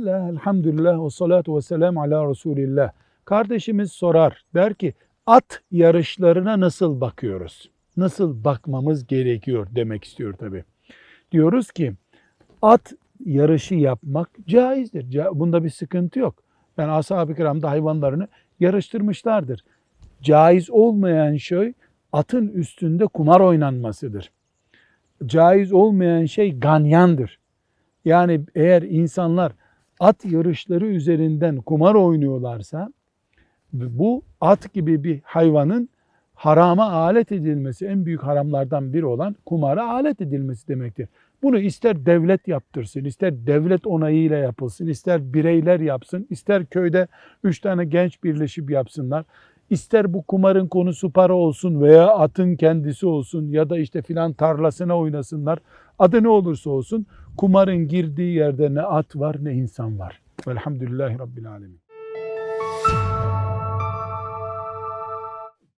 Bismillah, elhamdülillah ve salatu ve selam ala Resulillah. Kardeşimiz sorar, der ki at yarışlarına nasıl bakıyoruz? Nasıl bakmamız gerekiyor demek istiyor tabi. Diyoruz ki at yarışı yapmak caizdir. Bunda bir sıkıntı yok. Yani ashab-ı kiramda hayvanlarını yarıştırmışlardır. Caiz olmayan şey atın üstünde kumar oynanmasıdır. Caiz olmayan şey ganyandır. Yani eğer insanlar at yarışları üzerinden kumar oynuyorlarsa bu at gibi bir hayvanın harama alet edilmesi, en büyük haramlardan biri olan kumara alet edilmesi demektir. Bunu ister devlet yaptırsın, ister devlet onayıyla yapılsın, ister bireyler yapsın, ister köyde üç tane genç birleşip yapsınlar, İster bu kumarın konusu para olsun veya atın kendisi olsun ya da işte filan tarlasına oynasınlar. Adı ne olursa olsun kumarın girdiği yerde ne at var ne insan var. Velhamdülillahi Rabbil Alemin.